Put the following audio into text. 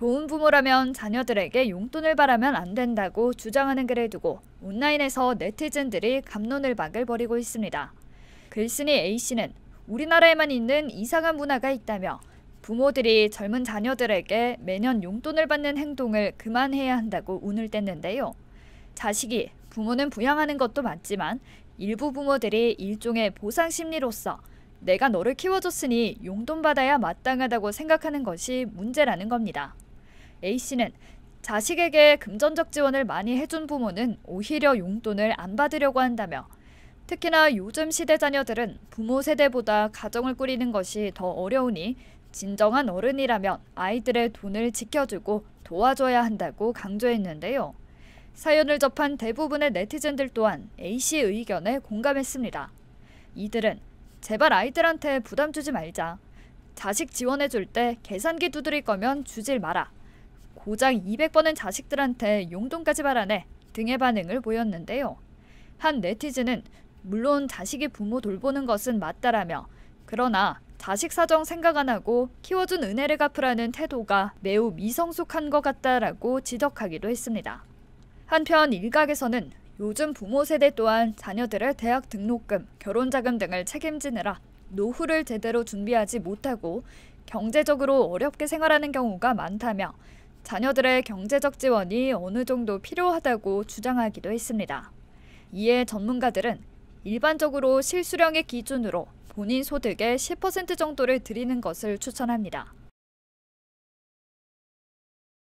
좋은 부모라면 자녀들에게 용돈을 바라면 안 된다고 주장하는 글을 두고 온라인에서 네티즌들이 감론을 박을 벌이고 있습니다. 글쓴이 A씨는 우리나라에만 있는 이상한 문화가 있다며 부모들이 젊은 자녀들에게 매년 용돈을 받는 행동을 그만해야 한다고 운을 뗐는데요. 자식이 부모는 부양하는 것도 맞지만 일부 부모들이 일종의 보상 심리로서 내가 너를 키워줬으니 용돈 받아야 마땅하다고 생각하는 것이 문제라는 겁니다. A씨는 자식에게 금전적 지원을 많이 해준 부모는 오히려 용돈을 안 받으려고 한다며 특히나 요즘 시대 자녀들은 부모 세대보다 가정을 꾸리는 것이 더 어려우니 진정한 어른이라면 아이들의 돈을 지켜주고 도와줘야 한다고 강조했는데요. 사연을 접한 대부분의 네티즌들 또한 A씨 의견에 공감했습니다. 이들은 제발 아이들한테 부담 주지 말자. 자식 지원해줄 때 계산기 두드릴 거면 주질 마라. 고작 200번은 자식들한테 용돈까지 바라네 등의 반응을 보였는데요. 한 네티즌은 물론 자식이 부모 돌보는 것은 맞다라며 그러나 자식 사정 생각 안 하고 키워준 은혜를 갚으라는 태도가 매우 미성숙한 것 같다라고 지적하기도 했습니다. 한편 일각에서는 요즘 부모 세대 또한 자녀들의 대학 등록금, 결혼 자금 등을 책임지느라 노후를 제대로 준비하지 못하고 경제적으로 어렵게 생활하는 경우가 많다며 자녀들의 경제적 지원이 어느 정도 필요하다고 주장하기도 했습니다. 이에 전문가들은 일반적으로 실수령의 기준으로 본인 소득의 10% 정도를 드리는 것을 추천합니다.